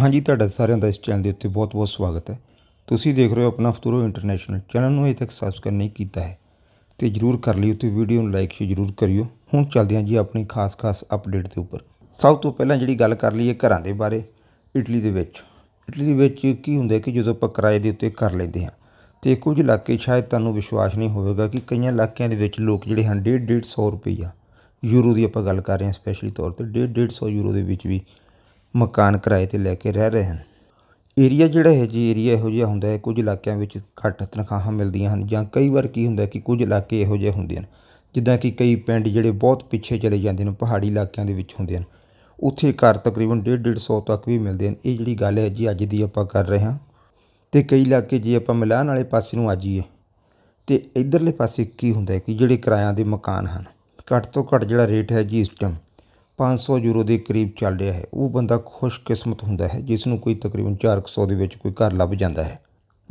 ਹਾਂਜੀ ਤੁਹਾਡਾ ਸਾਰਿਆਂ ਦਾ ਇਸ ਚੈਨਲ ਦੇ ਉੱਤੇ ਬਹੁਤ-ਬਹੁਤ ਸਵਾਗਤ ਹੈ ਤੁਸੀਂ ਦੇਖ ਰਹੇ ਹੋ ਆਪਣਾ ਫਤੂਰੋ ਇੰਟਰਨੈਸ਼ਨਲ ਚੈਨਲ ਨੂੰ ਅਜੇ ਤੱਕ ਸਬਸਕ੍ਰਾਈਬ ਨਹੀਂ ਕੀਤਾ ਹੈ ਤੇ ਜਰੂਰ ਕਰ ਲਿਓ ਤੇ ਵੀਡੀਓ ਨੂੰ ਲਾਈਕ ਸ਼ੇਅਰ ਜਰੂਰ ਕਰਿਓ ਹੁਣ ਚੱਲਦੇ ਹਾਂ ਜੀ ਆਪਣੀ ਖਾਸ-ਖਾਸ ਅਪਡੇਟ ਦੇ ਉੱਪਰ ਸਭ ਤੋਂ ਪਹਿਲਾਂ ਜਿਹੜੀ ਗੱਲ ਕਰ ਲਈਏ ਘਰਾਂ ਦੇ ਬਾਰੇ ਇਟਲੀ ਦੇ ਵਿੱਚ ਇਟਲੀ ਦੇ ਵਿੱਚ ਕੀ ਹੁੰਦਾ ਕਿ ਜਦੋਂ ਆਪਾਂ ਕਿਰਾਏ ਦੇ ਉੱਤੇ ਕਰ ਲੈਂਦੇ ਹਾਂ ਤੇ ਕੁਝ ਇਲਾਕੇ ਸ਼ਾਇਦ ਤੁਹਾਨੂੰ ਵਿਸ਼ਵਾਸ ਨਹੀਂ ਹੋਵੇਗਾ ਕਿ ਕਈਆਂ ਇਲਾਕਿਆਂ ਦੇ ਵਿੱਚ ਲੋਕ ਜਿਹੜੇ ਹਨ 1.5 150 ਰੁਪਈਆ ਯੂਰੋ ਦੀ ਆਪਾਂ ਗੱਲ ਕਰ ਰਹੇ ਹਾਂ ਸਪੈਸ਼ਲੀ ਤੌਰ ਤੇ 1.5 ਯੂਰੋ ਦੇ ਵਿੱਚ ਵੀ ਮਕਾਨ ਕਿਰਾਏ 'ਤੇ ਲੈ ਕੇ ਰਹਿ ਰਹੇ ਹਨ ਏਰੀਆ ਜਿਹੜਾ ਹੈ ਜੀ ਏਰੀਆ ਇਹੋ ਜਿਹਾ ਹੁੰਦਾ ਹੈ ਕੁਝ ਇਲਾਕਿਆਂ ਵਿੱਚ ਘੱਟ ਤਨਖਾਹਾਂ ਮਿਲਦੀਆਂ ਹਨ ਜਾਂ ਕਈ ਵਾਰ ਕੀ ਹੁੰਦਾ ਕਿ ਕੁਝ ਇਲਾਕੇ ਇਹੋ ਜਿਹੇ ਹੁੰਦੇ ਹਨ ਜਿੱਦਾਂ ਕਿ ਕਈ ਪਿੰਡ ਜਿਹੜੇ ਬਹੁਤ ਪਿੱਛੇ ਚਲੇ ਜਾਂਦੇ ਨੇ ਪਹਾੜੀ ਇਲਾਕਿਆਂ ਦੇ ਵਿੱਚ ਹੁੰਦੇ ਹਨ ਉੱਥੇ ਘਰ ਤਕਰੀਬਨ 1.5 ਡੇਢ ਸੌ ਤੱਕ ਵੀ ਮਿਲਦੇ ਹਨ ਇਹ ਜਿਹੜੀ ਗੱਲ ਹੈ ਜੀ ਅੱਜ ਦੀ ਆਪਾਂ ਕਰ ਰਹੇ ਹਾਂ ਤੇ ਕਈ ਇਲਾਕੇ ਜੇ ਆਪਾਂ ਮਿਲਾਨ ਵਾਲੇ ਪਾਸੇ ਨੂੰ ਆ ਜਾਈਏ ਤੇ ਇਧਰਲੇ ਪਾਸੇ ਕੀ ਹੁੰਦਾ ਹੈ ਕਿ ਜਿਹੜੇ ਕਿਰਾਇਆਂ ਦੇ ਮਕਾਨ ਹਨ ਘੱਟ ਤੋਂ ਘੱਟ ਜਿਹੜਾ ਰੇਟ ਹੈ ਜੀ ਇਸ ਟਾਈਮ 500 ਯੂਰੋ ਦੇ ਕਰੀਬ ਚੱਲ ਰਿਹਾ ਹੈ ਉਹ ਬੰਦਾ ਖੁਸ਼ਕਿਸਮਤ ਹੁੰਦਾ ਹੈ ਜਿਸ ਨੂੰ ਕੋਈ ਤਕਰੀਬਨ 400 ਦੇ ਵਿੱਚ ਕੋਈ ਘਰ ਲੱਭ ਜਾਂਦਾ ਹੈ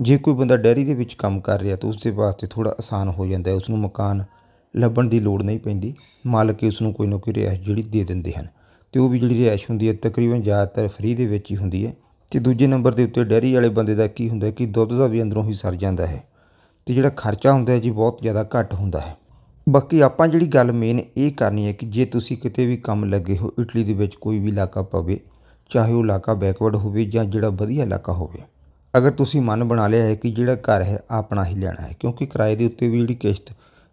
ਜੇ ਕੋਈ ਬੰਦਾ ਡੈਰੀ ਦੇ ਵਿੱਚ ਕੰਮ ਕਰ ਰਿਹਾ ਤਾਂ ਉਸ ਦੇ ਵਾਸਤੇ ਥੋੜਾ ਆਸਾਨ ਹੋ ਜਾਂਦਾ ਹੈ ਉਸ ਨੂੰ ਮਕਾਨ ਲੱਭਣ ਦੀ ਲੋੜ ਨਹੀਂ ਪੈਂਦੀ ਮਾਲਕ ਉਸ ਨੂੰ ਕੋਈ ਨਾ ਕੋਈ ਰਿਆਇਤ ਜਿਹੜੀ ਦੇ ਦਿੰਦੇ ਹਨ ਤੇ ਉਹ ਵੀ ਜਿਹੜੀ ਰਿਆਇਸ਼ ਹੁੰਦੀ ਹੈ ਤਕਰੀਬਨ ਜ਼ਿਆਦਾਤਰ ਫ੍ਰੀ ਦੇ ਵਿੱਚ ਹੀ ਹੁੰਦੀ ਹੈ ਤੇ ਦੂਜੇ ਨੰਬਰ ਦੇ ਉੱਤੇ ਡੈਰੀ ਵਾਲੇ ਬੰਦੇ ਦਾ ਕੀ ਹੁੰਦਾ ਕਿ ਦੁੱਧ ਦਾ ਵੀ ਅੰਦਰੋਂ ਹੀ ਸਰ ਜਾਂਦਾ ਹੈ ਤੇ ਜਿਹੜਾ ਖਰਚਾ ਹੁੰਦਾ ਹੈ ਜੀ ਬਹੁਤ ਜ਼ਿਆਦਾ ਘੱਟ ਹੁੰਦਾ ਹੈ ਬਾਕੀ ਆਪਾਂ ਜਿਹੜੀ ਗੱਲ ਮੇਨ ਇਹ ਕਰਨੀ ਹੈ ਕਿ ਜੇ ਤੁਸੀਂ ਕਿਤੇ ਵੀ ਕੰਮ ਲੱਗੇ ਹੋ ਇਟਲੀ ਦੇ ਵਿੱਚ ਕੋਈ ਵੀ ਇਲਾਕਾ ਪਵੇ ਚਾਹੇ ਉਹ ਇਲਾਕਾ ਬੈਕਵਰਡ ਹੋਵੇ ਜਾਂ ਜਿਹੜਾ ਵਧੀਆ ਇਲਾਕਾ ਹੋਵੇ ਅਗਰ ਤੁਸੀਂ ਮਨ ਬਣਾ ਲਿਆ ਹੈ ਕਿ ਜਿਹੜਾ ਘਰ ਹੈ ਆਪਣਾ ਹੀ ਲੈਣਾ ਹੈ ਕਿਉਂਕਿ ਕਿਰਾਏ ਦੇ ਉੱਤੇ ਵੀ ਜਿਹੜੀ ਕਿਸ਼ਤ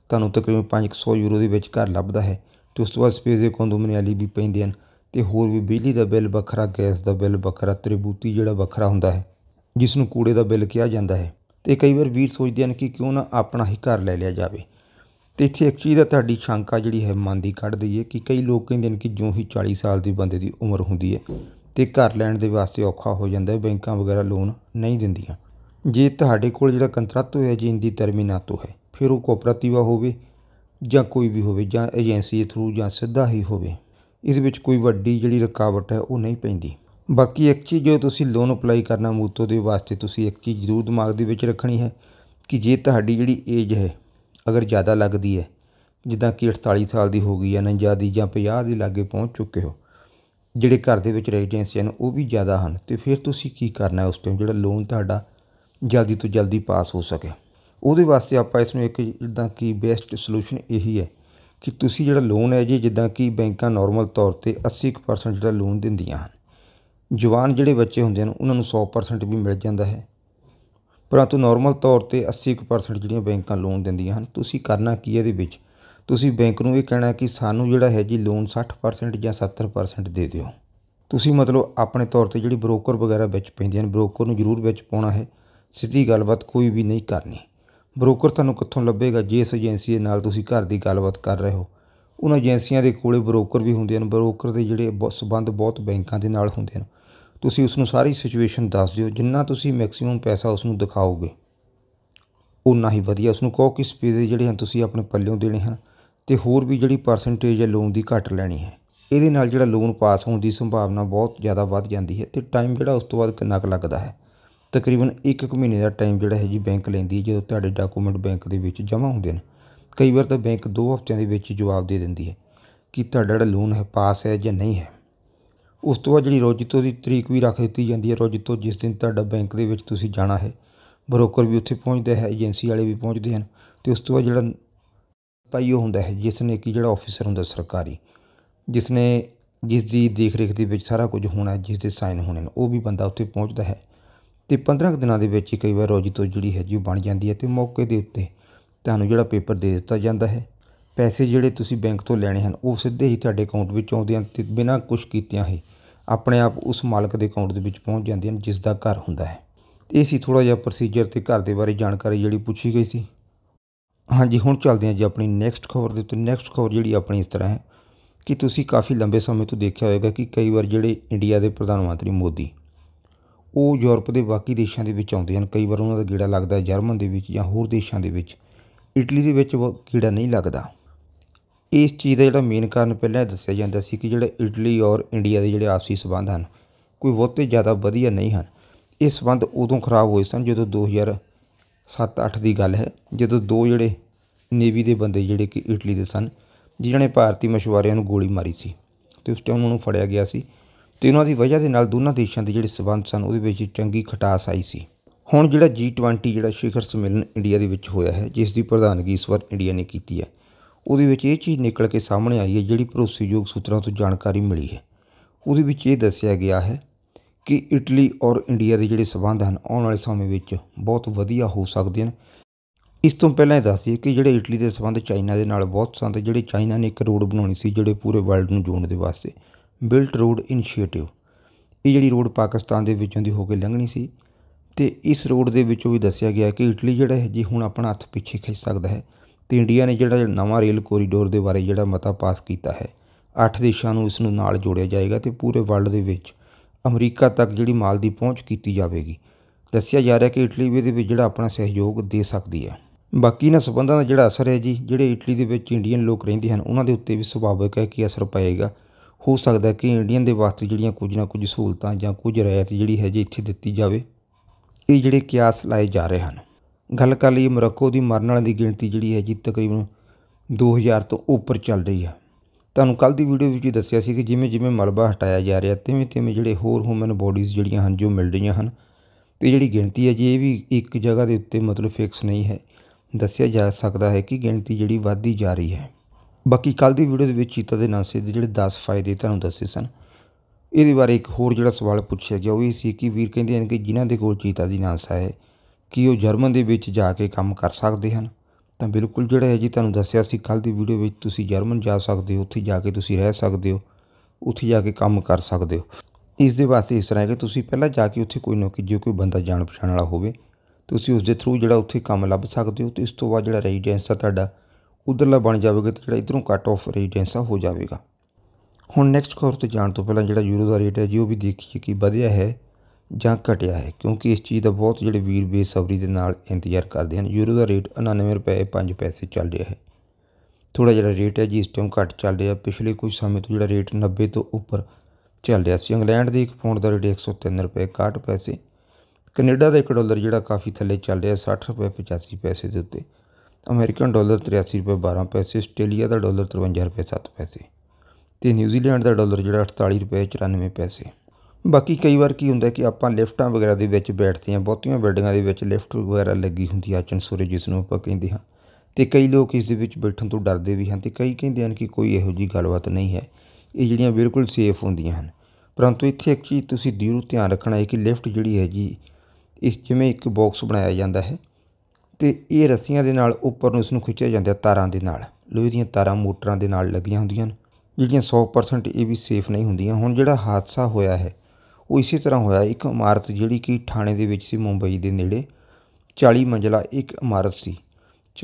ਤੁਹਾਨੂੰ ਤਕਰੀਬਨ 500 ਯੂਰੋ ਦੇ ਵਿੱਚ ਘਰ ਲੱਭਦਾ ਹੈ ਤੇ ਉਸ ਤੋਂ ਬਾਅਦ ਸਪੇਸੇ ਕੋਂਦੋਮਨੀਅਲੀ ਵੀ ਪੈਂਦੇ ਹਨ ਤੇ ਹੋਰ ਵੀ ਬਿਜਲੀ ਦਾ ਬਿੱਲ ਵੱਖਰਾ ਗੈਸ ਦਾ ਬਿੱਲ ਵੱਖਰਾ ਤ੍ਰਿਬੂਤੀ ਜਿਹੜਾ ਵੱਖਰਾ ਹੁੰਦਾ ਹੈ ਜਿਸ ਨੂੰ ਕੂੜੇ ਦਾ ਬਿੱਲ ਕਿਹਾ ਜਾਂਦਾ ਹੈ ਤੇ ਕਈ ਵਾਰ ਵੀਰ ਸੋਚਦੇ ਹਨ ਕਿ ਕਿਉਂ ਨਾ ਆਪਣਾ ਹੀ ਘਰ ਲੈ ਲਿਆ ਜਾਵੇ ਅਤੇ ਇੱਥੇ ਇੱਕ ਚੀਜ਼ ਦਾ ਤੁਹਾਡੀ ਸ਼ੰਕਾ ਜਿਹੜੀ ਹੈ ਮਨ ਦੀ ਕੱਢ ਦਈਏ ਕਿ ਕਈ ਲੋਕ ਕਹਿੰਦੇ ਨੇ ਕਿ ਜਿਉਂ ਹੀ ਚਾਲੀ ਸਾਲ ਦੇ ਬੰਦੇ ਦੀ ਉਮਰ ਹੁੰਦੀ ਹੈ ਅਤੇ ਘਰ ਲੈਣ ਦੇ ਵਾਸਤੇ ਔਖਾ ਹੋ ਜਾਂਦਾ ਬੈਂਕਾਂ ਵਗੈਰਾ ਲੋਨ ਨਹੀਂ ਦਿੰਦੀਆਂ ਜੇ ਤੁਹਾਡੇ ਕੋਲ ਜਿਹੜਾ ਕੰਟਰੈਕਟ ਹੋਇਆ ਜੀ ਦੀ ਤਰਮੀਨਾਤੋ ਹੈ ਫਿਰ ਉਹ ਕੋਪਰਾਤੀਵਾ ਹੋਵੇ ਜਾਂ ਕੋਈ ਵੀ ਹੋਵੇ ਜਾਂ ਏਜੰਸੀ ਥਰੂ ਜਾਂ ਸਿੱਧਾ ਹੀ ਹੋਵੇ ਇਸ ਵਿੱਚ ਕੋਈ ਵੱਡੀ ਜਿਹੜੀ ਰੁਕਾਵਟ ਹੈ ਉਹ ਨਹੀਂ ਪੈਂਦੀ ਬਾਕੀ ਇੱਕ ਚੀਜ਼ ਜੋ ਤੁਸੀਂ ਲੋਨ ਅਪਲਾਈ ਕਰਨਾ ਮੂਤੋ ਦੇ ਵਾਸਤੇ ਤੁਸੀਂ ਇੱਕ ਚੀਜ਼ ਜ਼ਰੂਰ ਦਿਮਾਗ ਦੇ ਵਿੱਚ ਰੱਖਣੀ ਹੈ ਕਿ ਜੇ ਤੁਹਾਡੀ ਜਿਹੜੀ ਏਜ ਹੈ ਅਗਰ ਜ਼ਿਆਦਾ ਲੱਗਦੀ ਹੈ ਜਿੱਦਾਂ ਕਿ ਅਠਤਾਲੀ ਸਾਲ ਦੀ ਹੋ ਗਈ ਹੈ ਉਣੰਜਾ ਦੀ ਜਾਂ ਪੰਜਾਹ ਦੇ ਲਾਗੇ ਪਹੁੰਚ ਚੁੱਕੇ ਹੋ ਜਿਹੜੇ ਘਰ ਦੇ ਵਿੱਚ ਰੈਜੀਡੈਂਸ ਹਨ ਉਹ ਵੀ ਜ਼ਿਆਦਾ ਹਨ ਅਤੇ ਫਿਰ ਤੁਸੀਂ ਕੀ ਕਰਨਾ ਉਸ ਟਾਈਮ ਜਿਹੜਾ ਲੋਨ ਤੁਹਾਡਾ ਜਲਦੀ ਤੋਂ ਜਲਦੀ ਪਾਸ ਹੋ ਸਕੇ ਉਹਦੇ ਵਾਸਤੇ ਆਪਾਂ ਇਸ ਨੂੰ ਇੱਕ ਜਿੱਦਾਂ ਕਿ ਬੈਸਟ ਸੋਲੂਸ਼ਨ ਇਹੀ ਹੈ ਕਿ ਤੁਸੀਂ ਜਿਹੜਾ ਲੋਨ ਹੈ ਜੀ ਜਿੱਦਾਂ ਕਿ ਬੈਂਕਾਂ ਨਾਰਮਲ ਤੌਰ ਤੇ 80% ਜਿਹੜਾ ਲੋਨ ਦਿੰਦੀਆਂ ਹਨ ਜਵਾਨ ਜਿਹੜੇ ਬੱਚੇ ਹੁੰਦੇ ਹਨ ਉਹਨਾਂ ਨੂੰ 100% ਵੀ ਮਿਲ ਜਾਂਦਾ ਹੈ ਪਰੰਤੂ ਨਾਰਮਲ ਤੌਰ ਤੇ 80% ਜਿਹੜੀਆਂ ਬੈਂਕਾਂ ਲੋਨ ਦਿੰਦੀਆਂ ਹਨ ਤੁਸੀਂ ਕਰਨਾ ਕੀ ਹੈ ਇਹਦੇ ਵਿੱਚ ਤੁਸੀਂ ਬੈਂਕ ਨੂੰ ਇਹ ਕਹਿਣਾ ਹੈ ਕਿ ਸਾਨੂੰ ਜਿਹੜਾ ਹੈ ਜੀ ਲੋਨ 60% ਜਾਂ 70% ਦੇ ਦਿਓ ਤੁਸੀਂ ਮਤਲਬ ਆਪਣੇ ਤੌਰ ਤੇ ਜਿਹੜੀ ਬ੍ਰੋਕਰ ਵਗੈਰਾ ਵਿੱਚ ਪੈਂਦੇ ਹਨ ਬ੍ਰੋਕਰ ਨੂੰ ਜ਼ਰੂਰ ਵਿੱਚ ਪਾਉਣਾ ਹੈ ਸਿੱਧੀ ਗੱਲਬਾਤ ਕੋਈ ਵੀ ਨਹੀਂ ਕਰਨੀ ਬ੍ਰੋਕਰ ਤੁਹਾਨੂੰ ਕਿੱਥੋਂ ਲੱਭੇਗਾ ਜਿਸ ਏਜੰਸੀ ਦੇ ਨਾਲ ਤੁਸੀਂ ਘਰ ਦੀ ਗੱਲਬਾਤ ਕਰ ਰਹੇ ਹੋ ਉਹਨਾਂ ਏਜੰਸੀਆਂ ਦੇ ਕੋਲੇ ਬ੍ਰੋਕਰ ਵੀ ਹੁੰਦੇ ਹਨ ਬ੍ਰੋਕਰ ਦੇ ਜਿਹੜੇ ਸਬੰਧ ਬਹੁਤ ਬੈਂਕਾਂ ਦੇ ਨਾਲ ਹੁੰਦੇ ਹਨ ਤੁਸੀਂ ਉਸ ਨੂੰ ਸਾਰੀ ਸਿਚੁਏਸ਼ਨ ਦੱਸ ਦਿਓ ਜਿੰਨਾ ਤੁਸੀਂ ਮੈਕਸਿਮਮ ਪੈਸਾ ਉਸ ਨੂੰ ਦਿਖਾਓਗੇ ਉਨਾ ਹੀ ਵਧੀਆ ਉਸ ਨੂੰ ਕਹੋ ਕਿ ਸਪੀਜ਼ ਜਿਹੜੇ ਹਨ ਤੁਸੀਂ ਆਪਣੇ ਪੱਲਿਓਂ ਦੇਣੇ ਹਨ ਤੇ ਹੋਰ ਵੀ ਜਿਹੜੀ ਪਰਸੈਂਟੇਜ ਹੈ ਲੋਨ ਦੀ ਘੱਟ ਲੈਣੀ ਹੈ ਇਹਦੇ ਨਾਲ ਜਿਹੜਾ ਲੋਨ ਪਾਸ ਹੋਣ ਦੀ ਸੰਭਾਵਨਾ ਬਹੁਤ ਜ਼ਿਆਦਾ ਵੱਧ ਜਾਂਦੀ ਹੈ ਤੇ ਟਾਈਮ ਜਿਹੜਾ ਉਸ ਤੋਂ ਬਾਅਦ ਕਿੰਨਾ ਕੁ ਲੱਗਦਾ ਹੈ ਤਕਰੀਬਨ 1 ਕੁ ਮਹੀਨੇ ਦਾ ਟਾਈਮ ਜਿਹੜਾ ਹੈ ਜੀ ਬੈਂਕ ਲੈਂਦੀ ਹੈ ਜਦੋਂ ਤੁਹਾਡੇ ਡਾਕੂਮੈਂਟ ਬੈਂਕ ਦੇ ਵਿੱਚ ਜਮ੍ਹਾਂ ਹੁੰਦੇ ਨੇ ਕਈ ਵਾਰ ਤਾਂ ਬੈਂਕ 2 ਹਫ਼ਤਿਆਂ ਦੇ ਵਿੱਚ ਜਵਾਬ ਦੇ ਦਿੰਦੀ ਹੈ ਕਿ ਤੁਹਾਡਾ ਜਿਹੜਾ ਲੋਨ ਹੈ ਪਾਸ ਹੈ ਜਾਂ ਨਹੀਂ ਹੈ ਉਸ ਤੋਂ ਬਾਅਦ ਜਿਹੜੀ ਰੋਜਿਤੋ ਦੀ ਤਰੀਕ ਵੀ ਰੱਖ ਦਿੱਤੀ ਜਾਂਦੀ ਹੈ ਰੋਜਿਤੋ ਜਿਸ ਦਿਨ ਤੁਹਾਡਾ ਬੈਂਕ ਦੇ ਵਿੱਚ ਤੁਸੀਂ ਜਾਣਾ ਹੈ ਬਰੋਕਰ ਵੀ ਉੱਥੇ ਪਹੁੰਚਦਾ ਹੈ ਏਜੰਸੀ ਵਾਲੇ ਵੀ ਪਹੁੰਚਦੇ ਹਨ ਅਤੇ ਉਸ ਤੋਂ ਬਾਅਦ ਜਿਹੜਾ ਤਾਈਓ ਹੁੰਦਾ ਹੈ ਜਿਸ ਨੇ ਕਿ ਜਿਹੜਾ ਆਫੀਸਰ ਹੁੰਦਾ ਸਰਕਾਰੀ ਜਿਸ ਨੇ ਜਿਸ ਦੀ ਦੇਖ ਰੇਖ ਦੇ ਵਿੱਚ ਸਾਰਾ ਕੁਝ ਹੋਣਾ ਜਿਸ ਦੇ ਸਾਈਨ ਹੋਣੇ ਨੇ ਉਹ ਵੀ ਬੰਦਾ ਉੱਥੇ ਪਹੁੰਚਦਾ ਹੈ ਅਤੇ 15 ਕੁ ਦਿਨਾਂ ਦੇ ਵਿੱਚ ਹੀ ਕਈ ਵਾਰ ਰੋਜਿਤੋ ਜਿਹੜੀ ਹੈ ਜੀ ਉਹ ਬਣ ਜਾਂਦੀ ਹੈ ਅਤੇ ਮੌਕੇ ਦੇ ਉੱਤੇ ਤੁਹਾਨੂੰ ਜਿਹੜਾ ਪੇਪਰ ਦੇ ਦਿੱਤਾ ਜਾਂਦਾ ਹੈ ਪੈਸੇ ਜਿਹੜੇ ਤੁਸੀਂ ਬੈਂਕ ਤੋਂ ਲੈਣੇ ਹਨ ਉਹ ਸਿੱਧੇ ਹੀ ਤੁਹਾਡੇ ਅਕਾਊਂਟ ਵਿੱਚ ਆਉਂਦੇ ਹਨ ਤੇ ਬਿਨਾਂ ਕੁਝ ਕੀਤਿਆਂ ਹੀ ਆਪਣੇ ਆਪ ਉਸ ਮਾਲਕ ਦੇ ਅਕਾਊਂਟ ਦੇ ਵਿੱਚ ਪਹੁੰਚ ਜਾਂਦੀਆਂ ਹਨ ਜਿਸ ਦਾ ਘਰ ਹੁੰਦਾ ਹੈ ਇਹ ਸੀ ਥੋੜਾ ਜਿਹਾ ਪ੍ਰੋਸੀਜਰ ਤੇ ਘਰ ਦੇ ਬਾਰੇ ਜਾਣਕਾਰੀ ਜਿਹੜੀ ਪੁੱਛੀ ਗਈ ਸੀ ਹਾਂਜੀ ਹੁਣ ਚੱਲਦੇ ਹਾਂ ਜੀ ਆਪਣੀ ਨੈਕਸਟ ਖਬਰ ਦੇ ਉੱਤੇ ਨੈਕਸਟ ਖਬਰ ਜਿਹੜੀ ਆਪਣੀ ਇਸ ਤਰ੍ਹਾਂ ਹੈ ਕਿ ਤੁਸੀਂ ਕਾਫੀ ਲੰਬੇ ਸਮੇਂ ਤੋਂ ਦੇਖਿਆ ਹੋਵੇਗਾ ਕਿ ਕਈ ਵਾਰ ਜਿਹੜੇ ਇੰਡੀਆ ਦੇ ਪ੍ਰਧਾਨ ਮੰਤਰੀ ਮੋਦੀ ਉਹ ਯੂਰਪ ਦੇ ਬਾਕੀ ਦੇਸ਼ਾਂ ਦੇ ਵਿੱਚ ਆਉਂਦੇ ਹਨ ਕਈ ਵਾਰ ਉਹਨਾਂ ਦਾ ਗੇੜਾ ਲੱਗਦਾ ਜਰਮਨ ਦੇ ਵਿੱਚ ਜਾਂ ਹੋਰ ਦੇਸ਼ਾਂ ਦੇ ਵਿੱਚ ਇਟਲੀ ਦੇ ਵਿੱਚ ਗੇੜਾ ਨਹੀਂ ਲੱਗਦਾ ਇਸ ਚੀਜ਼ ਦਾ ਜਿਹੜਾ ਮੇਨ ਕਾਰਨ ਪਹਿਲਾਂ ਦੱਸਿਆ ਜਾਂਦਾ ਸੀ ਕਿ ਜਿਹੜਾ ਇਟਲੀ ਔਰ ਇੰਡੀਆ ਦੇ ਜਿਹੜੇ ਆਪਸੀ ਸੰਬੰਧ ਹਨ ਕੋਈ ਬਹੁਤੇ ਜ਼ਿਆਦਾ ਵਧੀਆ ਨਹੀਂ ਹਨ ਇਹ ਸੰਬੰਧ ਉਦੋਂ ਖਰਾਬ ਹੋਏ ਸਨ ਜਦੋਂ 2007-8 ਦੀ ਗੱਲ ਹੈ ਜਦੋਂ ਦੋ ਜਿਹੜੇ ਨੇਵੀ ਦੇ ਬੰਦੇ ਜਿਹੜੇ ਕਿ ਇਟਲੀ ਦੇ ਸਨ ਜਿਨ੍ਹਾਂ ਨੇ ਭਾਰਤੀ ਮਸ਼ਵਾਰਿਆਂ ਨੂੰ ਗੋਲੀ ਮਾਰੀ ਸੀ ਤੇ ਉਸ ਟਾਈਮ ਉਹਨਾਂ ਨੂੰ ਫੜਿਆ ਗਿਆ ਸੀ ਤੇ ਉਹਨਾਂ ਦੀ ਵਜ੍ਹਾ ਦੇ ਨਾਲ ਦੋਨਾਂ ਦੇਸ਼ਾਂ ਦੇ ਜਿਹੜੇ ਸਬੰਧ ਸਨ ਉਹਦੇ ਵਿੱਚ ਚੰਗੀ ਖਟਾਸ ਆਈ ਸੀ ਹੁਣ ਜਿਹੜਾ G20 ਜਿਹੜਾ ਸ਼ਿਖਰ ਸੰਮੇਲਨ ਇੰਡੀਆ ਦੇ ਵਿੱਚ ਹੋਇਆ ਹੈ ਜਿਸ ਦੀ ਪ੍ਰਧਾਨਗੀ ਇਸ ਵਾਰ ਇੰਡੀਆ ਨੇ ਕੀਤੀ ਹੈ ਉਹਦੇ ਵਿੱਚ ਇਹ ਚੀਜ਼ ਨਿਕਲ ਕੇ ਸਾਹਮਣੇ ਆਈ ਹੈ ਜਿਹੜੀ ਭਰੋਸੇਯੋਗ ਸੂਤਰਾਂ ਤੋਂ ਜਾਣਕਾਰੀ ਮਿਲੀ ਹੈ ਉਹਦੇ ਵਿੱਚ ਇਹ ਦੱਸਿਆ ਗਿਆ ਹੈ ਕਿ ਇਟਲੀ ਔਰ ਇੰਡੀਆ ਦੇ ਜਿਹੜੇ ਸਬੰਧ ਹਨ ਆਉਣ ਵਾਲੇ ਸਮੇਂ ਵਿੱਚ ਬਹੁਤ ਵਧੀਆ ਹੋ ਸਕਦੇ ਹਨ ਇਸ ਤੋਂ ਪਹਿਲਾਂ ਇਹ ਦੱਸੀਏ ਕਿ ਜਿਹੜੇ ਇਟਲੀ ਦੇ ਸਬੰਧ ਚਾਈਨਾ ਦੇ ਨਾਲ ਬਹੁਤ ਸੰਤ ਜਿਹੜੇ ਚਾਈਨਾ ਨੇ ਇੱਕ ਰੋਡ ਬਣਾਉਣੀ ਸੀ ਜਿਹੜੇ ਪੂਰੇ ਵਰਲਡ ਨੂੰ ਜੋੜਨ ਦੇ ਵਾਸਤੇ ਬਿਲਟ ਰੋਡ ਇਨੀਸ਼ੀਏਟਿਵ ਇਹ ਜਿਹੜੀ ਰੋਡ ਪਾਕਿਸਤਾਨ ਦੇ ਵਿੱਚੋਂ ਦੀ ਹੋ ਕੇ ਲੰਘਣੀ ਸੀ ਤੇ ਇਸ ਰੋਡ ਦੇ ਵਿੱਚੋਂ ਵੀ ਦੱਸਿਆ ਗਿਆ ਕਿ ਇਟਲੀ ਜਿਹੜਾ ਹੈ ਜੀ ਹੁਣ ਆਪਣਾ ਹੱਥ ਪਿੱਛੇ ਖਿੱਚ ਸਕਦਾ ਹੈ ਤੇ ਇੰਡੀਆ ਨੇ ਜਿਹੜਾ ਨਵਾਂ ਰੇਲ ਕੋਰੀਡੋਰ ਦੇ ਬਾਰੇ ਜਿਹੜਾ ਮਤਾ ਪਾਸ ਕੀਤਾ ਹੈ ਅੱਠ ਦੇਸ਼ਾਂ ਨੂੰ ਇਸ ਨੂੰ ਨਾਲ ਜੋੜਿਆ ਜਾਏਗਾ ਤੇ ਪੂਰੇ ਵਰਲਡ ਦੇ ਵਿੱਚ ਅਮਰੀਕਾ ਤੱਕ ਜਿਹੜੀ ਮਾਲ ਦੀ ਪਹੁੰਚ ਕੀਤੀ ਜਾਵੇਗੀ ਦੱਸਿਆ ਜਾ ਰਿਹਾ ਕਿ ਇਟਲੀ ਵੀ ਇਹਦੇ ਵਿੱਚ ਜਿਹੜਾ ਆਪਣਾ ਸਹਿਯੋਗ ਦੇ ਸਕਦੀ ਹੈ ਬਾਕੀ ਨਾਲ ਸਬੰਧਾਂ ਦਾ ਜਿਹੜਾ ਅਸਰ ਹੈ ਜੀ ਜਿਹੜੇ ਇਟਲੀ ਦੇ ਵਿੱਚ ਇੰਡੀਅਨ ਲੋਕ ਰਹਿੰਦੇ ਹਨ ਉਹਨਾਂ ਦੇ ਉੱਤੇ ਵੀ ਸੁਭਾਵਿਕ ਹੈ ਕਿ ਅਸਰ ਪਏਗਾ ਹੋ ਸਕਦਾ ਹੈ ਕਿ ਇੰਡੀਅਨ ਦੇ ਵਾਸਤੇ ਜਿਹੜੀਆਂ ਕੁਝ ਨਾ ਕੁਝ ਸਹੂਲਤਾਂ ਜਾਂ ਕੁਝ ਰਾਇਤ ਜਿਹੜੀ ਹੈ ਜੀ ਇੱਥੇ ਦਿੱਤੀ ਜਾਵੇ ਇਹ ਜਿਹੜੇ ਕਿਆਸ ਲਾਏ ਜਾ ਰਹੇ ਹਨ ਗੱਲ ਕਰ ਲਈਏ ਮੋਰਾਕੋ ਦੀ ਮਰਨ ਵਾਲਿਆਂ ਦੀ ਗਿਣਤੀ ਜਿਹੜੀ ਹੈ ਜੀ ਤਕਰੀਬਨ 2000 ਤੋਂ ਉੱਪਰ ਚੱਲ ਰਹੀ ਆ ਤੁਹਾਨੂੰ ਕੱਲ ਦੀ ਵੀਡੀਓ ਵਿੱਚ ਦੱਸਿਆ ਸੀ ਕਿ ਜਿਵੇਂ ਜਿਵੇਂ ਮਲਬਾ ਹਟਾਇਆ ਜਾ ਰਿਹਾ ਤਿਵੇਂ ਤਿਵੇਂ ਜਿਹੜੇ ਹੋਰ ਹਿਊਮਨ ਬੋਡੀਜ਼ ਜਿਹੜੀਆਂ ਹਨ ਜੋ ਮਿਲ ਰਹੀਆਂ ਹਨ ਤੇ ਜਿਹੜੀ ਗਿਣਤੀ ਹੈ ਜੀ ਇਹ ਵੀ ਇੱਕ ਜਗ੍ਹਾ ਦੇ ਉੱਤੇ ਮਤਲਬ ਫਿਕਸ ਨਹੀਂ ਹੈ ਦੱਸਿਆ ਜਾ ਸਕਦਾ ਹੈ ਕਿ ਗਿਣਤੀ ਜਿਹੜੀ ਵਧਦੀ ਜਾ ਰਹੀ ਹੈ ਬਾਕੀ ਕੱਲ ਦੀ ਵੀਡੀਓ ਦੇ ਵਿੱਚ ਚੀਤਾ ਦੇ ਸੇ ਦੇ ਜਿਹੜੇ 10 ਫਾਇਦੇ ਤੁਹਾਨੂੰ ਦੱਸੇ ਸਨ ਇਹਦੇ ਬਾਰੇ ਇੱਕ ਹੋਰ ਜਿਹੜਾ ਸਵਾਲ ਪੁੱਛਿਆ ਗਿਆ ਉਹ ਇਹ ਸੀ ਕਿ ਵੀਰ ਕਹਿੰਦੇ ਹਨ ਕਿ ਜਿਨ੍ਹਾਂ ਦੇ ਕੋਲ ਚੀਤਾ ਦੀ ਨਾਸਾ ਹੈ ਕੀ ਉਹ ਜਰਮਨ ਦੇ ਵਿੱਚ ਜਾ ਕੇ ਕੰਮ ਕਰ ਸਕਦੇ ਹਨ ਤਾਂ ਬਿਲਕੁਲ ਜਿਹੜਾ ਹੈ ਜੀ ਤੁਹਾਨੂੰ ਦੱਸਿਆ ਸੀ ਕੱਲ ਦੀ ਵੀਡੀਓ ਵਿੱਚ ਤੁਸੀਂ ਜਰਮਨ ਜਾ ਸਕਦੇ ਹੋ ਉੱਥੇ ਜਾ ਕੇ ਤੁਸੀਂ ਰਹਿ ਸਕਦੇ ਹੋ ਉੱਥੇ ਜਾ ਕੇ ਕੰਮ ਕਰ ਸਕਦੇ ਹੋ ਇਸ ਦੇ ਵਾਸਤੇ ਇਸ ਤਰ੍ਹਾਂ ਹੈ ਕਿ ਤੁਸੀਂ ਪਹਿਲਾਂ ਜਾ ਕੇ ਉੱਥੇ ਕੋਈ ਨੌਕਰੀ ਜੋ ਕੋਈ ਬੰਦਾ ਜਾਣ ਪਛਾਣ ਵਾਲਾ ਹੋਵੇ ਤੁਸੀਂ ਉਸ ਦੇ ਥਰੂ ਜਿਹੜਾ ਉੱਥੇ ਕੰਮ ਲੱਭ ਸਕਦੇ ਹੋ ਤੇ ਇਸ ਤੋਂ ਬਾਅਦ ਜਿਹੜਾ ਰੈਜ਼ੀਡੈਂਸ ਆ ਤੁਹਾਡਾ ਉਧਰਲਾ ਬਣ ਜਾਵੇਗਾ ਤੇ ਜਿਹੜਾ ਇਧਰੋਂ ਕੱਟ ਆਫ ਰੈਜ਼ੀਡੈਂਸ ਆ ਹੋ ਜਾਵੇਗਾ ਹੁਣ ਨੈਕਸਟ ਕੋਰ ਤੇ ਜਾਣ ਤੋਂ ਪਹਿਲਾਂ ਜਿਹੜਾ ਯੂਰੋ ਦਾ ਰੇਟ ਹੈ ਜੀ ਉਹ ਵੀ ਦੇਖੀਏ ਕਿ ਵਧਿਆ ਹੈ ਜਾਂ ਘਟਿਆ ਹੈ ਕਿਉਂਕਿ ਇਸ ਚੀਜ਼ ਦਾ ਬਹੁਤ ਜਿਹੜੇ ਵੀਰ ਬੇਸਬਰੀ ਦੇ ਨਾਲ ਇੰਤਜ਼ਾਰ ਕਰਦੇ ਹਨ ਯੂਰੋ ਦਾ ਰੇਟ 99 ਰੁਪਏ 5 ਪੈਸੇ ਚੱਲ ਰਿਹਾ ਹੈ ਥੋੜਾ ਜਿਹੜਾ ਰੇਟ ਹੈ ਜੀ ਇਸ ਟਾਈਮ ਘਟ ਚੱਲ ਰਿਹਾ ਪਿਛਲੇ ਕੁਝ ਸਮੇਂ ਤੋਂ ਜਿਹੜਾ ਰੇਟ 90 ਤੋਂ ਉੱਪਰ ਚੱਲ ਰਿਹਾ ਸੀ ਇੰਗਲੈਂਡ ਦੇ ਇੱਕ ਪਾਉਂਡ ਦਾ ਰੇਟ 103 ਰੁਪਏ 61 ਪੈਸੇ ਕੈਨੇਡਾ ਦਾ 1 ਡਾਲਰ ਜਿਹੜਾ ਕਾਫੀ ਥੱਲੇ ਚੱਲ ਰਿਹਾ 60 ਰੁਪਏ 85 ਪੈਸੇ ਦੇ ਉੱਤੇ ਅਮਰੀਕਨ ਡਾਲਰ 83 ਰੁਪਏ 12 ਪੈਸੇ ਆਸਟ੍ਰੇਲੀਆ ਦਾ ਡਾਲਰ 53 ਰੁਪਏ 7 ਪੈਸੇ ਤੇ ਨਿਊਜ਼ੀਲੈਂਡ ਦਾ ਡਾਲਰ ਜਿਹੜਾ 48 ਰੁਪਏ 94 ਪੈਸੇ ਬਾਕੀ ਕਈ ਵਾਰ ਕੀ ਹੁੰਦਾ ਕਿ ਆਪਾਂ ਲਿਫਟਾਂ ਵਗੈਰਾ ਦੇ ਵਿੱਚ ਬੈਠਦੇ ਹਾਂ ਬਹੁਤੀਆਂ ਬਿਲਡਿੰਗਾਂ ਦੇ ਵਿੱਚ ਲਿਫਟ ਵਗੈਰਾ ਲੱਗੀ ਹੁੰਦੀ ਆ ਚਨਸੂਰੇ ਜਿਸ ਨੂੰ ਆਪਾਂ ਕਹਿੰਦੇ ਹਾਂ ਤੇ ਕਈ ਲੋਕ ਇਸ ਦੇ ਵਿੱਚ ਬੈਠਣ ਤੋਂ ਡਰਦੇ ਵੀ ਹਨ ਤੇ ਕਈ ਕਹਿੰਦੇ ਹਨ ਕਿ ਕੋਈ ਇਹੋ ਜੀ ਗੱਲਬਾਤ ਨਹੀਂ ਹੈ ਇਹ ਜਿਹੜੀਆਂ ਬਿਲਕੁਲ ਸੇਫ ਹੁੰਦੀਆਂ ਹਨ ਪਰੰਤੂ ਇੱਥੇ ਇੱਕ ਚੀਜ਼ ਤੁਸੀਂ ਜ਼ਰੂਰ ਧਿਆਨ ਰੱਖਣਾ ਹੈ ਕਿ ਲਿਫਟ ਜਿਹੜੀ ਹੈ ਜੀ ਇਸ ਜਿਵੇਂ ਇੱਕ ਬਾਕਸ ਬਣਾਇਆ ਜਾਂਦਾ ਹੈ ਤੇ ਇਹ ਰੱਸੀਆਂ ਦੇ ਨਾਲ ਉੱਪਰ ਨੂੰ ਇਸ ਨੂੰ ਖਿੱਚਿਆ ਜਾਂਦਾ ਤਾਰਾਂ ਦੇ ਨਾਲ ਲੋਹੇ ਦੀਆਂ ਤਾਰਾਂ ਮੋਟਰਾਂ ਦੇ ਨਾਲ ਲੱਗੀਆਂ ਹੁੰਦੀਆਂ ਹਨ ਜਿਹੜੀਆਂ 100% ਇਹ ਵੀ ਸੇਫ ਨਹੀਂ ਹੁੰਦੀਆਂ ਹੁਣ ਜਿਹੜਾ ਹਾਦਸਾ ਹੋਇਆ ਹੈ ਉਹ ਇਸੇ ਤਰ੍ਹਾਂ ਹੋਇਆ ਇੱਕ ਇਮਾਰਤ ਜਿਹੜੀ ਕਿ ਠਾਣੇ ਦੇ ਵਿੱਚ ਸੀ ਮੁੰਬਈ ਦੇ ਨੇੜੇ 40 ਮੰਜ਼ਲਾ ਇੱਕ ਇਮਾਰਤ ਸੀ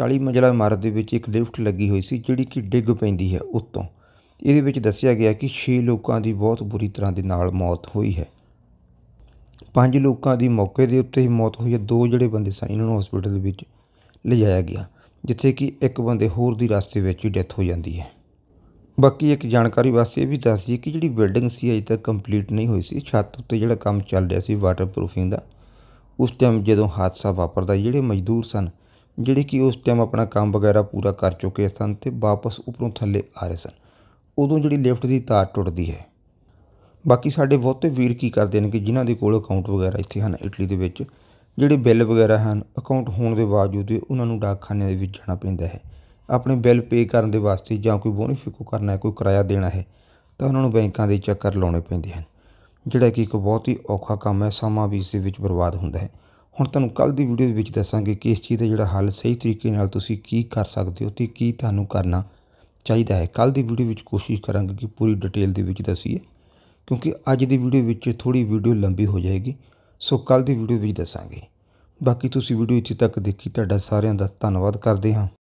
40 ਮੰਜ਼ਲਾ ਇਮਾਰਤ ਦੇ ਵਿੱਚ ਇੱਕ ਲਿਫਟ ਲੱਗੀ ਹੋਈ ਸੀ ਜਿਹੜੀ ਕਿ ਡਿੱਗ ਪੈਂਦੀ ਹੈ ਉੱਤੋਂ ਇਹਦੇ ਵਿੱਚ ਦੱਸਿਆ ਗਿਆ ਕਿ 6 ਲੋਕਾਂ ਦੀ ਬਹੁਤ ਬੁਰੀ ਤਰ੍ਹਾਂ ਦੇ ਨਾਲ ਮੌਤ ਹੋਈ ਹੈ ਪੰਜ ਲੋਕਾਂ ਦੀ ਮੌਕੇ ਦੇ ਉੱਤੇ ਹੀ ਮੌਤ ਹੋਈ ਹੈ ਦੋ ਜਿਹੜੇ ਬੰਦੇ ਸਨ ਇਹਨਾਂ ਨੂੰ ਹਸਪੀਟਲ ਦੇ ਵਿੱਚ ਲਿਜਾਇਆ ਗਿਆ ਜਿੱਥੇ ਕਿ ਇੱਕ ਬੰਦੇ ਹੋਰ ਦੀ ਰਸਤੇ ਵਿੱਚ ਹੀ ਡੈਥ ਹੋ ਜਾਂਦੀ ਹੈ ਬਾਕੀ ਇੱਕ ਜਾਣਕਾਰੀ ਵਾਸਤੇ ਇਹ ਵੀ ਦੱਸ ਦਈਏ ਕਿ ਜਿਹੜੀ ਬਿਲਡਿੰਗ ਸੀ ਅਜੇ ਤੱਕ ਕੰਪਲੀਟ ਨਹੀਂ ਹੋਈ ਸੀ ਛੱਤ ਉੱਤੇ ਜਿਹੜਾ ਕੰਮ ਚੱਲ ਰਿਹਾ ਸੀ ਵਾਟਰਪ੍ਰੂਫਿੰਗ ਦਾ ਉਸ ਟਾਈਮ ਜਦੋਂ ਹਾਦਸਾ ਵਾਪਰਦਾ ਜਿਹੜੇ ਮਜ਼ਦੂਰ ਸਨ ਜਿਹੜੇ ਕਿ ਉਸ ਟਾਈਮ ਆਪਣਾ ਕੰਮ ਵਗੈਰਾ ਪੂਰਾ ਕਰ ਚੁੱਕੇ ਸਨ ਤੇ ਵਾਪਸ ਉੱਪਰੋਂ ਥੱਲੇ ਆ ਰਹੇ ਸਨ ਉਦੋਂ ਜਿਹੜੀ ਲਿਫਟ ਦੀ ਤਾਰ ਟੁੱਟਦੀ ਹੈ ਬਾਕੀ ਸਾਡੇ ਬਹੁਤੇ ਵੀਰ ਕੀ ਕਰਦੇ ਨੇ ਕਿ ਜਿਨ੍ਹਾਂ ਦੇ ਕੋਲ ਅਕਾਊਂਟ ਵਗੈਰਾ ਇੱਥੇ ਹਨ ਇਟਲੀ ਦੇ ਵਿੱਚ ਜਿਹੜੇ ਬਿੱਲ ਵਗੈਰਾ ਹਨ ਅਕਾਊਂਟ ਹੋਣ ਦੇ ਬਾਵਜੂਦ ਉਹਨਾਂ ਨੂੰ ਡਾਕਖਾਨੇ ਦੇ ਵਿੱਚ ਜਾਣਾ ਪੈਂਦਾ ਹੈ ਆਪਣੇ ਬਿੱਲ ਪੇ ਕਰਨ ਦੇ ਵਾਸਤੇ ਜਾਂ ਕੋਈ ਬੋਨੀਫਿਕੋ ਕਰਨਾ ਹੈ ਕੋਈ ਕਿਰਾਇਆ ਦੇਣਾ ਹੈ ਤਾਂ ਉਹਨਾਂ ਨੂੰ ਬੈਂਕਾਂ ਦੇ ਚੱਕਰ ਲਾਉਣੇ ਪੈਂਦੇ ਹਨ ਜਿਹੜਾ ਕਿ ਇੱਕ ਬਹੁਤ ਹੀ ਔਖਾ ਕੰਮ ਹੈ ਸਮਾਂ ਵੀ ਇਸ ਦੇ ਵਿੱਚ ਬਰਬਾਦ ਹੁੰਦਾ ਹੈ ਹੁਣ ਤੁਹਾਨੂੰ ਕੱਲ ਦੀ ਵੀਡੀਓ ਵਿੱਚ ਦੱਸਾਂਗੇ ਕਿ ਇਸ ਚੀਜ਼ ਦਾ ਜਿਹੜਾ ਹੱਲ ਸਹੀ ਤਰੀਕੇ ਨਾਲ ਤੁਸੀਂ ਕੀ ਕਰ ਸਕਦੇ ਹੋ ਤੇ ਕੀ ਤੁਹਾਨੂੰ ਕਰਨਾ ਚਾਹੀਦਾ ਹੈ ਕੱਲ ਦੀ ਵੀਡੀਓ ਵਿੱਚ ਕੋਸ਼ਿਸ਼ ਕਰਾਂਗੇ ਕਿ ਪੂਰੀ ਡਿਟੇਲ ਦੇ ਵਿੱਚ ਦੱਸੀਏ ਕਿਉਂਕਿ ਅੱਜ ਦੀ ਵੀਡੀਓ ਵਿੱਚ ਥੋੜੀ ਵੀਡੀਓ ਲੰਬੀ ਹੋ ਜਾਏਗੀ ਸੋ ਕੱਲ ਦੀ ਵੀਡੀਓ ਵਿੱਚ ਦੱਸਾਂਗੇ ਬਾਕੀ ਤੁਸੀਂ ਵੀਡੀਓ ਇੱਥੇ ਤੱਕ ਦੇਖੀ ਤੁਹਾਡਾ ਸਾਰਿਆਂ ਦਾ ਧੰਨਵਾਦ ਕਰਦੇ ਹਾਂ